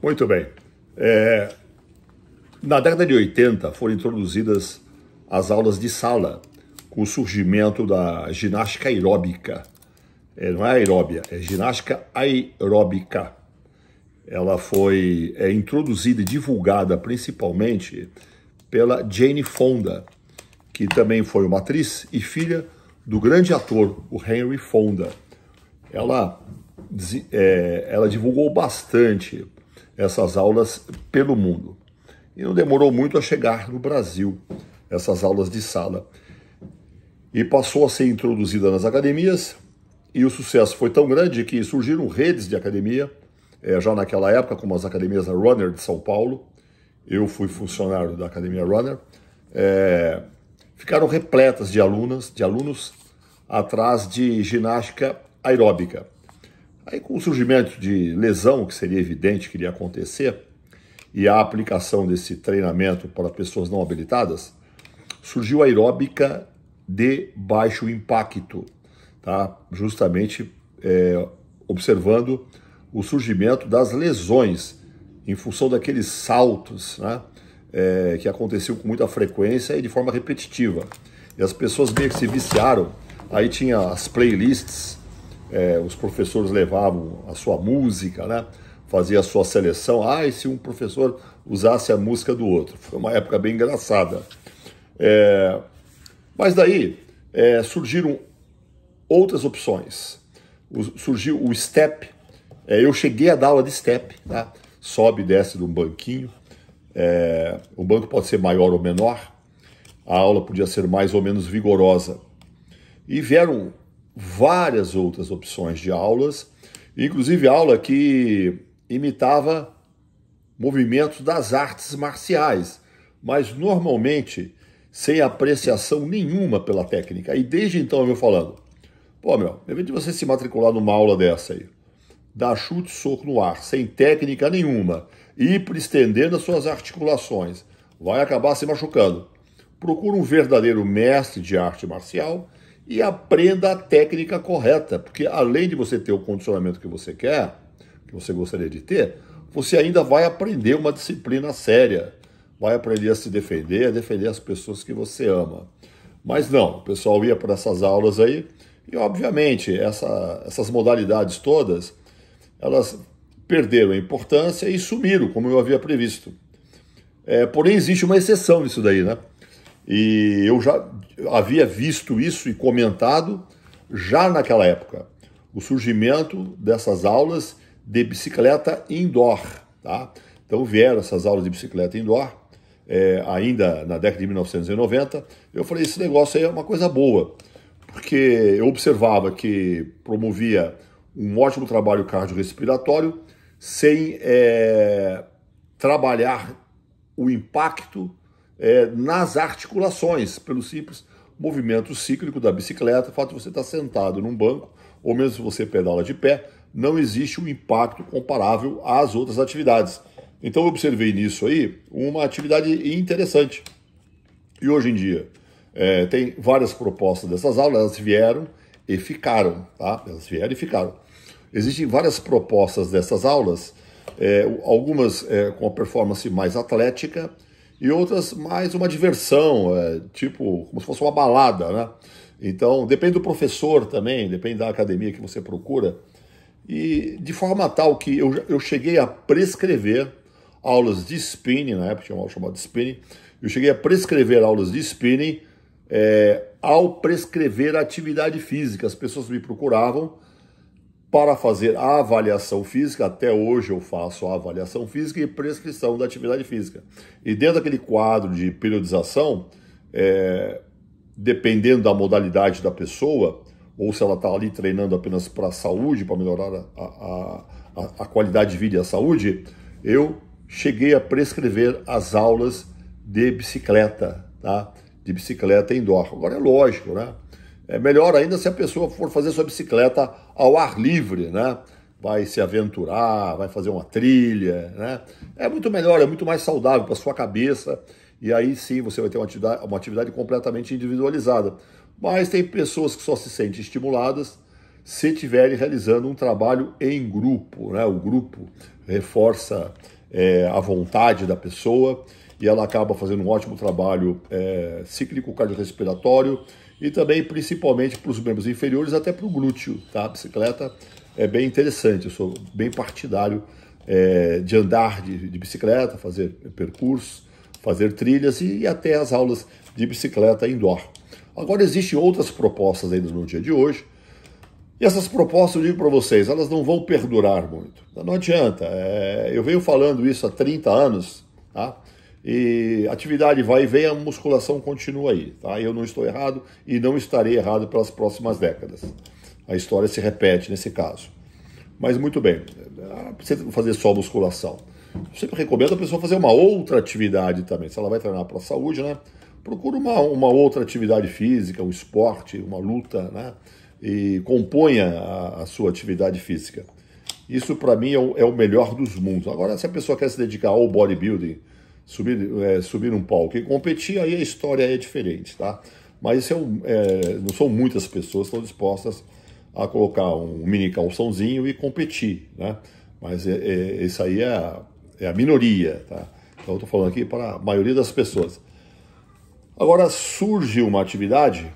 Muito bem. É, na década de 80 foram introduzidas as aulas de sala, com o surgimento da ginástica aeróbica. É, não é aeróbia, é ginástica aeróbica. Ela foi é, introduzida e divulgada principalmente pela Jane Fonda, que também foi uma atriz e filha do grande ator, o Henry Fonda. Ela, é, ela divulgou bastante essas aulas pelo mundo. E não demorou muito a chegar no Brasil essas aulas de sala. E passou a ser introduzida nas academias, e o sucesso foi tão grande que surgiram redes de academia, é, já naquela época, como as academias da Runner de São Paulo. Eu fui funcionário da academia Runner. É, ficaram repletas de alunas, de alunos atrás de ginástica aeróbica. Aí, com o surgimento de lesão, que seria evidente que iria acontecer, e a aplicação desse treinamento para pessoas não habilitadas, surgiu a aeróbica de baixo impacto, tá? justamente é, observando o surgimento das lesões em função daqueles saltos né, é, que aconteciam com muita frequência e de forma repetitiva. E as pessoas meio que se viciaram. Aí tinha as playlists é, os professores levavam a sua música, né? fazia a sua seleção. Ah, e se um professor usasse a música do outro? Foi uma época bem engraçada. É, mas daí é, surgiram outras opções. O, surgiu o step. É, eu cheguei a dar aula de step, né? sobe e desce de um banquinho. É, o banco pode ser maior ou menor. A aula podia ser mais ou menos vigorosa. E vieram várias outras opções de aulas, inclusive aula que imitava movimentos das artes marciais, mas normalmente sem apreciação nenhuma pela técnica. E desde então eu venho falando, pô meu, em vez de você se matricular numa aula dessa aí, dar chute soco no ar, sem técnica nenhuma, hiperestendendo as suas articulações, vai acabar se machucando. Procura um verdadeiro mestre de arte marcial e aprenda a técnica correta, porque além de você ter o condicionamento que você quer, que você gostaria de ter, você ainda vai aprender uma disciplina séria, vai aprender a se defender, a defender as pessoas que você ama. Mas não, o pessoal ia para essas aulas aí e, obviamente, essa, essas modalidades todas, elas perderam a importância e sumiram, como eu havia previsto. É, porém, existe uma exceção nisso daí, né? E eu já havia visto isso e comentado já naquela época, o surgimento dessas aulas de bicicleta indoor. Tá? Então vieram essas aulas de bicicleta indoor, é, ainda na década de 1990. Eu falei: esse negócio aí é uma coisa boa, porque eu observava que promovia um ótimo trabalho cardiorrespiratório sem é, trabalhar o impacto é, nas articulações, pelo simples movimento cíclico da bicicleta, o fato de você estar sentado num banco, ou mesmo se você pedala de pé, não existe um impacto comparável às outras atividades. Então eu observei nisso aí uma atividade interessante. E hoje em dia é, tem várias propostas dessas aulas, elas vieram e ficaram, tá? Elas vieram e ficaram. Existem várias propostas dessas aulas, é, algumas é, com a performance mais atlética, e outras mais uma diversão, é, tipo como se fosse uma balada, né? Então depende do professor também, depende da academia que você procura. E de forma tal que eu, eu cheguei a prescrever aulas de spinning, na época tinha uma aula chamada de spinning, eu cheguei a prescrever aulas de spinning é, ao prescrever atividade física. As pessoas me procuravam para fazer a avaliação física, até hoje eu faço a avaliação física e prescrição da atividade física. E dentro daquele quadro de periodização, é, dependendo da modalidade da pessoa, ou se ela está ali treinando apenas para a saúde, para melhorar a, a, a, qualidade de vida e a saúde, eu cheguei a prescrever as aulas de bicicleta, tá? De bicicleta indoor. Agora é lógico, né? É melhor ainda se a pessoa for fazer sua bicicleta ao ar livre, né? Vai se aventurar, vai fazer uma trilha, né? É muito melhor, é muito mais saudável para sua cabeça. E aí sim você vai ter uma atividade, uma atividade completamente individualizada. Mas tem pessoas que só se sentem estimuladas se estiverem realizando um trabalho em grupo. Né? O grupo reforça é, a vontade da pessoa e ela acaba fazendo um ótimo trabalho é, cíclico cardiorrespiratório e também principalmente para os membros inferiores, até para o glúteo, tá? A bicicleta é bem interessante, eu sou bem partidário é, de andar de, de, bicicleta, fazer percursos, fazer trilhas e, e, até as aulas de bicicleta indoor. Agora existem outras propostas ainda no dia de hoje, e essas propostas, eu digo para vocês, elas não vão perdurar muito. Não adianta, é, eu venho falando isso há 30 anos, tá? E atividade vai e vem, a musculação continua aí, tá? Eu não estou errado e não estarei errado pelas próximas décadas. A história se repete nesse caso. Mas muito bem, não precisa fazer só musculação. Eu sempre recomendo a pessoa fazer uma outra atividade também. Se ela vai treinar para a saúde, né? Procura uma, uma outra atividade física, um esporte, uma luta, né? E componha a, a sua atividade física. Isso para mim é o, é o melhor dos mundos. Agora, se a pessoa quer se dedicar ao bodybuilding, subir, é, subir um palco e competir, aí a história é diferente, tá? Mas é, é, não são muitas pessoas que estão dispostas a colocar um mini calçãozinho e competir, né? Mas é, é, isso aí é a, é a minoria, tá? Então eu tô falando aqui para a maioria das pessoas. Agora surge uma atividade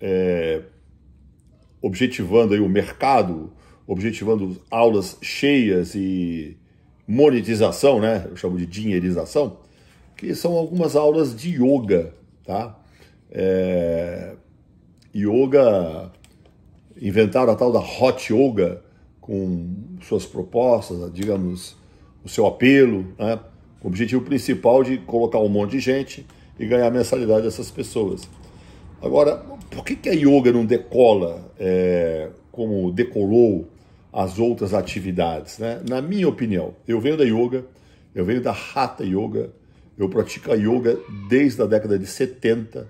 é, objetivando aí o mercado, objetivando aulas cheias e monetização, né? Eu chamo de dinheirização que são algumas aulas de yoga, tá? É, yoga, inventaram a tal da hot yoga com suas propostas, digamos, o seu apelo, né? O objetivo principal de colocar um monte de gente e ganhar a mensalidade dessas pessoas. Agora, por que, que a yoga não decola é, como decolou as outras atividades? Né? Na minha opinião, eu venho da yoga, eu venho da Hatha Yoga, eu pratico a yoga desde a década de 70.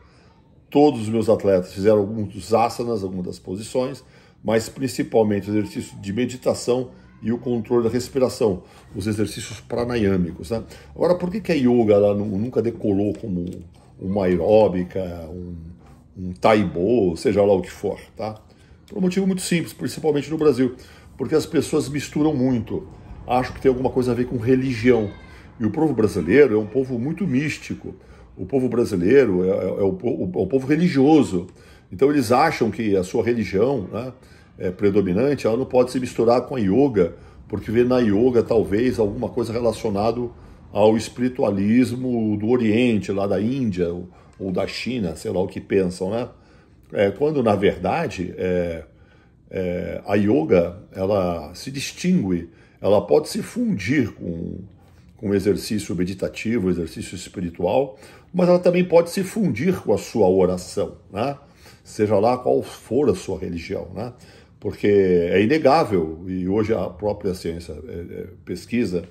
Todos os meus atletas fizeram alguns dos asanas, algumas das posições, mas principalmente o exercício de meditação e o controle da respiração, os exercícios pranayâmicos. Né? Agora, por que, que a yoga ela nunca decolou como uma aeróbica, um, um taibo, seja lá o que for? Tá? Por um motivo muito simples, principalmente no Brasil, porque as pessoas misturam muito, Acho que tem alguma coisa a ver com religião. E o povo brasileiro é um povo muito místico. O povo brasileiro é, é, é, o, é o, povo religioso. Então eles acham que a sua religião né, é predominante, ela não pode se misturar com a yoga, porque vê na yoga talvez alguma coisa relacionada ao espiritualismo do Oriente, lá da Índia ou, ou da China, sei lá o que pensam, né? É, quando na verdade é, é, a yoga ela se distingue, ela pode se fundir com um exercício meditativo, um exercício espiritual, mas ela também pode se fundir com a sua oração, né? seja lá qual for a sua religião, né? porque é inegável, e hoje a própria ciência é, é, pesquisa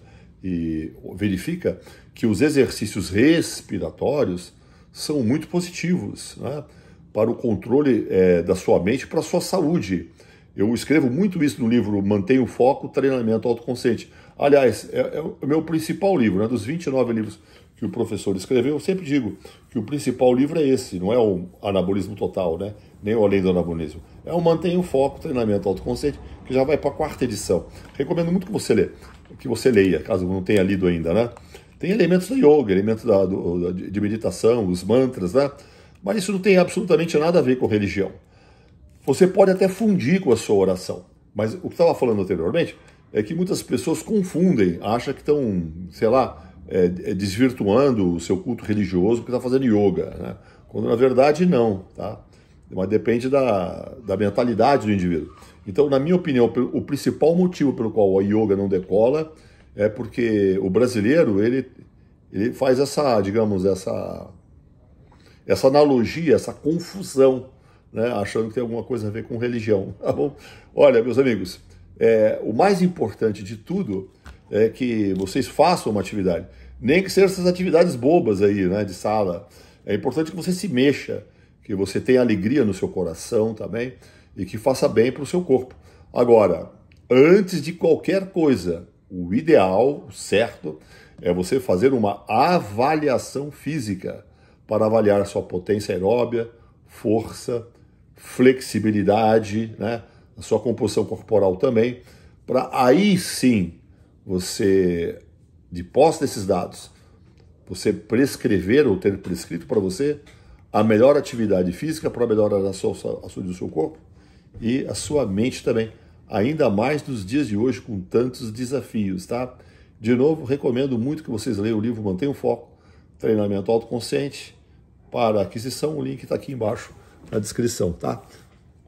e verifica que os exercícios respiratórios são muito positivos né? para o controle é, da sua mente, para a sua saúde eu escrevo muito isso no livro Mantenha o Foco, Treinamento Autoconsciente. Aliás, é, é, o meu principal livro, né? dos 29 livros que o professor escreveu, eu sempre digo que o principal livro é esse, não é o Anabolismo Total, né? nem o Além do Anabolismo. É o Mantenha o Foco, Treinamento Autoconsciente, que já vai para a quarta edição. Recomendo muito que você, lê, que você leia, caso não tenha lido ainda. Né? Tem elementos do yoga, elementos da, do, de meditação, os mantras, né? mas isso não tem absolutamente nada a ver com religião. Você pode até fundir com a sua oração. Mas o que eu estava falando anteriormente é que muitas pessoas confundem, acham que estão, sei lá, é, é, desvirtuando o seu culto religioso porque está fazendo yoga. Né? Quando na verdade não, tá? Mas depende da, da mentalidade do indivíduo. Então, na minha opinião, o principal motivo pelo qual a yoga não decola é porque o brasileiro, ele, ele faz essa, digamos, essa, essa analogia, essa confusão né, achando que tem alguma coisa a ver com religião. Tá bom? Olha, meus amigos, é, o mais importante de tudo é que vocês façam uma atividade. Nem que sejam essas atividades bobas aí, né, de sala. É importante que você se mexa, que você tenha alegria no seu coração também e que faça bem para o seu corpo. Agora, antes de qualquer coisa, o ideal, o certo, é você fazer uma avaliação física para avaliar sua potência aeróbia, força, flexibilidade, né? a sua composição corporal também, para aí sim você, de posse desses dados, você prescrever ou ter prescrito para você a melhor atividade física para melhorar a saúde do seu corpo e a sua mente também, ainda mais nos dias de hoje com tantos desafios, tá? De novo, recomendo muito que vocês leiam o livro Mantenha o Foco, Treinamento Autoconsciente, para aquisição, o link está aqui embaixo na descrição, tá?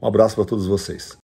Um abraço para todos vocês.